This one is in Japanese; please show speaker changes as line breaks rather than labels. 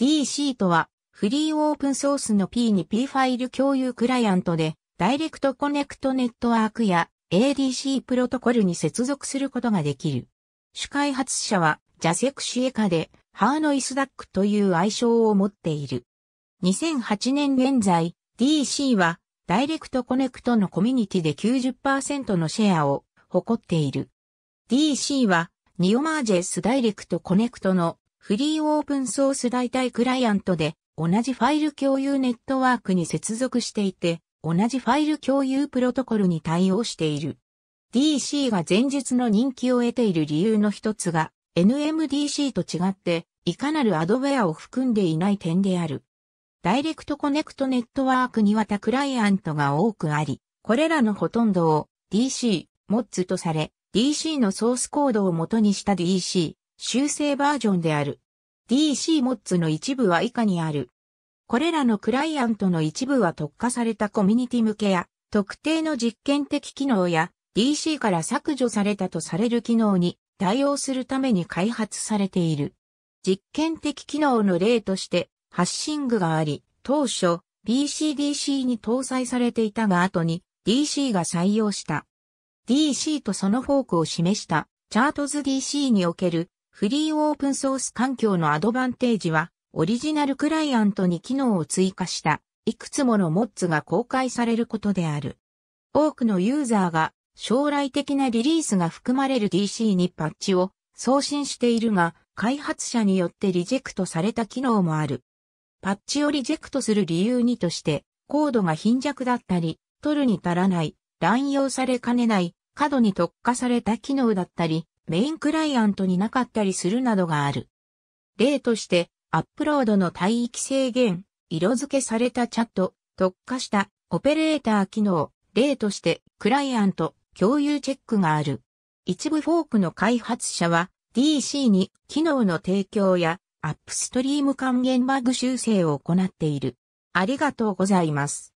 DC とは、フリーオープンソースの P2P ファイル共有クライアントで、ダイレクトコネクトネットワークや ADC プロトコルに接続することができる。主開発者は、ジャセクシエカで、ハーノイスダックという愛称を持っている。2008年現在、DC は、ダイレクトコネクトのコミュニティで90%のシェアを誇っている。DC は、ニオマージェスダイレクトコネクトのフリーオープンソース代替クライアントで、同じファイル共有ネットワークに接続していて、同じファイル共有プロトコルに対応している。DC が前述の人気を得ている理由の一つが、NMDC と違って、いかなるアドウェアを含んでいない点である。ダイレクトコネクトネットワークには他クライアントが多くあり、これらのほとんどを DC、モッツとされ、DC のソースコードを元にした DC、修正バージョンである。DC モッツの一部は以下にある。これらのクライアントの一部は特化されたコミュニティ向けや、特定の実験的機能や DC から削除されたとされる機能に対応するために開発されている。実験的機能の例としてハッシングがあり、当初 BCDC に搭載されていたが後に DC が採用した。DC とそのフォークを示したチャートズ DC におけるフリーオープンソース環境のアドバンテージは、オリジナルクライアントに機能を追加した、いくつものモッツが公開されることである。多くのユーザーが、将来的なリリースが含まれる DC にパッチを送信しているが、開発者によってリジェクトされた機能もある。パッチをリジェクトする理由にとして、コードが貧弱だったり、取るに足らない、乱用されかねない、過度に特化された機能だったり、メインクライアントになかったりするなどがある。例として、アップロードの帯域制限、色付けされたチャット、特化したオペレーター機能、例としてクライアント共有チェックがある。一部フォークの開発者は DC に機能の提供やアップストリーム還元バグ修正を行っている。ありがとうございます。